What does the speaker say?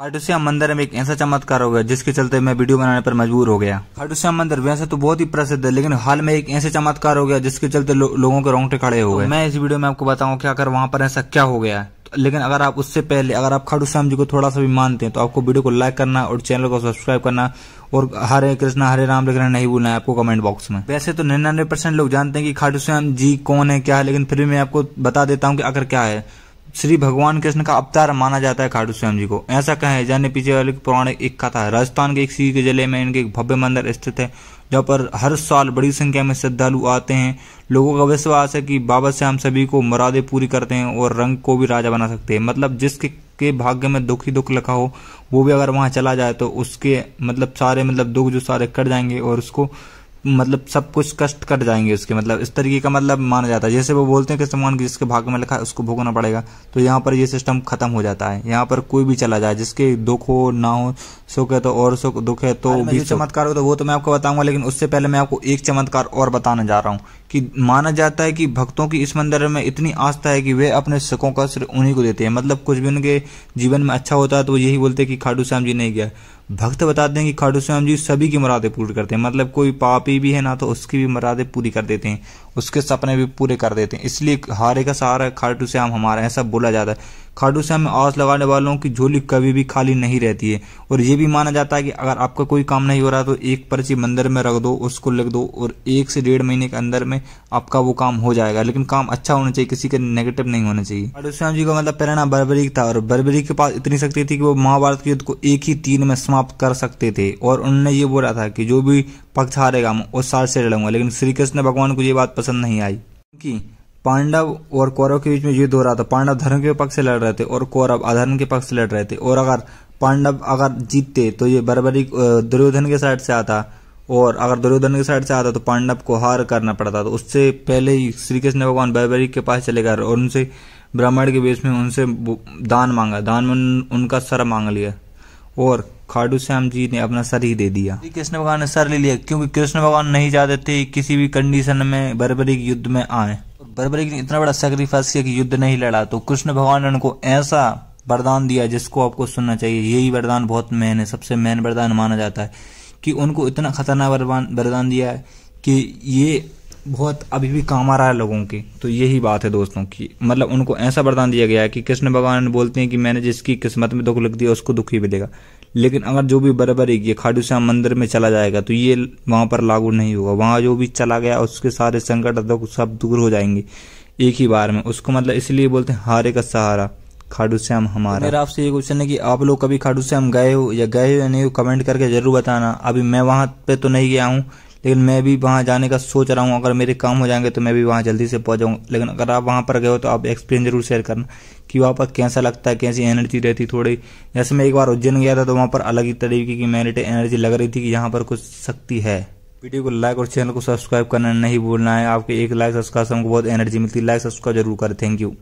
खाटूश्याम मंदिर में एक ऐसा चमत्कार हो गया जिसके चलते मैं वीडियो बनाने पर मजबूर हो गया खाटूश्याम मंदिर वैसे तो बहुत ही प्रसिद्ध है लेकिन हाल में एक ऐसे चमत्कार हो गया जिसके चलते लो, लोगों के रोंगटे खड़े हो तो गए तो मैं इस वीडियो में आपको बताऊं कि अगर वहां पर ऐसा क्या हो गया तो लेकिन अगर आप उससे पहले अगर आप खाटूश्याम जी को थोड़ा सा भी मानते हैं तो आपको वीडियो को लाइक करना और चैनल को सब्सक्राइब करना और हरे कृष्णा हरे राम लिखना नहीं भूलना है आपको कमेंट बॉक्स में वैसे तो निन्यानवे परसेंट लोग जानते हैं कि खाटूश्याम जी कौन है क्या है लेकिन फिर भी मैं आपको बता देता हूँ कि अगर क्या है श्री भगवान कृष्ण का अवतार माना जाता है खाटू श्याम जी को ऐसा कहें जाने पीछे वाले पौराणिक एक कथा है राजस्थान के एक के जिले में इनके एक भव्य मंदिर स्थित है जहाँ पर हर साल बड़ी संख्या में श्रद्धालु आते हैं लोगों का विश्वास है कि बाबा श्याम सभी को मुरादे पूरी करते हैं और रंग को भी राजा बना सकते हैं मतलब जिसके के भाग्य में दुख ही दुख लिखा हो वो भी अगर वहाँ चला जाए तो उसके मतलब सारे मतलब दुख जो सारे कट जाएंगे और उसको मतलब सब कुछ कष्ट कट जाएंगे उसके मतलब इस तरीके का मतलब माना जाता है जैसे वो बोलते हैं कि सामान जिसके भाग में लिखा है उसको भोगना पड़ेगा तो यहाँ पर ये सिस्टम खत्म हो जाता है यहाँ पर कोई भी चला जाए जिसके दुख हो ना हो सुख है तो और सुख दुख है तो भी चमत्कार हो तो वो तो मैं आपको बताऊंगा लेकिन उससे पहले मैं आपको एक चमत्कार और बताने जा रहा हूँ कि माना जाता है कि भक्तों की इस मंदिर में इतनी आस्था है कि वे अपने सुखों का सिर्फ उन्हीं को देते हैं मतलब कुछ भी उनके जीवन में अच्छा होता है तो वो यही बोलते हैं कि खाडू श्याम जी नहीं गया भक्त बताते हैं कि खाटू श्याम जी सभी की मुरादें पूरी करते हैं मतलब कोई पापी भी है ना तो उसकी भी मुरादें पूरी कर देते हैं उसके सपने भी पूरे कर देते हैं इसलिए हारे का सहारा खाटू श्याम हमारा ऐसा बोला जाता है खाडू श्याम में आवाज लगाने वालों की झोली कभी भी खाली नहीं रहती है और ये भी माना जाता है कि अगर आपका कोई काम नहीं हो रहा तो एक पर्ची मंदिर में रख दो उसको लिख दो और एक से डेढ़ महीने के अंदर में आपका वो काम हो जाएगा लेकिन काम अच्छा होना चाहिए किसी के नेगेटिव नहीं होना चाहिए खाडू श्याम जी का मतलब प्रेरणा बर्बरीक था और बर्बरी के पास इतनी शक्ति थी कि वो महाभारत के युद्ध को एक ही तीन में समाप्त कर सकते थे और उन्होंने ये बोला था कि जो भी पक्ष हारेगा मैं उस साल से लड़ूंगा लेकिन श्री कृष्ण भगवान को ये बात पसंद नहीं आई कि पांडव और कौरव के बीच में युद्ध हो रहा था पांडव धर्म के पक्ष से लड़ रहे थे और कौरव अधर्म के पक्ष से लड़ रहे थे और अगर पांडव अगर जीतते तो ये बरबरी दुर्योधन के साइड से आता और अगर दुर्योधन के साइड से आता तो पांडव को हार करना पड़ता तो उससे पहले ही श्री कृष्ण भगवान बरबरी के पास चले गए और उनसे ब्राह्मण के बीच में उनसे दान मांगा दान में उनका सर मांग लिया और खाडू श्याम जी ने अपना सर ही दे दिया कृष्ण भगवान ने सर ले लिया क्योंकि कृष्ण भगवान नहीं चाहते थे किसी भी कंडीशन में बरबरी युद्ध में आए बर्बरिक ने इतना बड़ा सेक्रीफाइस किया कि युद्ध नहीं लड़ा तो कृष्ण भगवान ने उनको ऐसा वरदान दिया जिसको आपको सुनना चाहिए यही वरदान बहुत मेन है सबसे मैन वरदान माना जाता है कि उनको इतना खतरनाक वरदान दिया है कि ये बहुत अभी भी काम आ रहा है लोगों के तो यही बात है दोस्तों की मतलब उनको ऐसा वरदान दिया गया है कि कृष्ण भगवान बोलते हैं कि मैंने जिसकी किस्मत में दुख लग दिया उसको दुख ही मिलेगा लेकिन अगर जो भी बराबर ये खाडू श्याम मंदिर में चला जाएगा तो ये वहां पर लागू नहीं होगा वहाँ जो भी चला गया उसके सारे संकट दुख सब दूर हो जाएंगे एक ही बार में उसको मतलब इसलिए बोलते हैं हारे का सहारा खाडू श्याम हमारा मेरा आपसे ये क्वेश्चन है कि आप लोग कभी खाडू श्याम गए हो या गए हो या नहीं हो कमेंट करके जरूर बताना अभी मैं वहां पे तो नहीं गया हूँ लेकिन मैं भी वहाँ जाने का सोच रहा हूँ अगर मेरे काम हो जाएंगे तो मैं भी वहाँ जल्दी से पहुँच जाऊँगा लेकिन अगर आप वहाँ पर गए हो तो आप एक्सपीरियंस जरूर शेयर करना कि वहाँ पर कैसा लगता है कैसी एनर्जी रहती थोड़ी जैसे मैं एक बार उज्जैन गया था तो वहाँ पर अलग ही तरीके की मैरिट एनर्जी लग रही थी कि यहाँ पर कुछ शक्ति है वीडियो को लाइक और चैनल को सब्सक्राइब करना नहीं भूलना है आपके एक लाइक सब्सक्राइब से हमको बहुत एनर्जी मिलती है लाइक सब्सक्राइब जरूर करें थैंक यू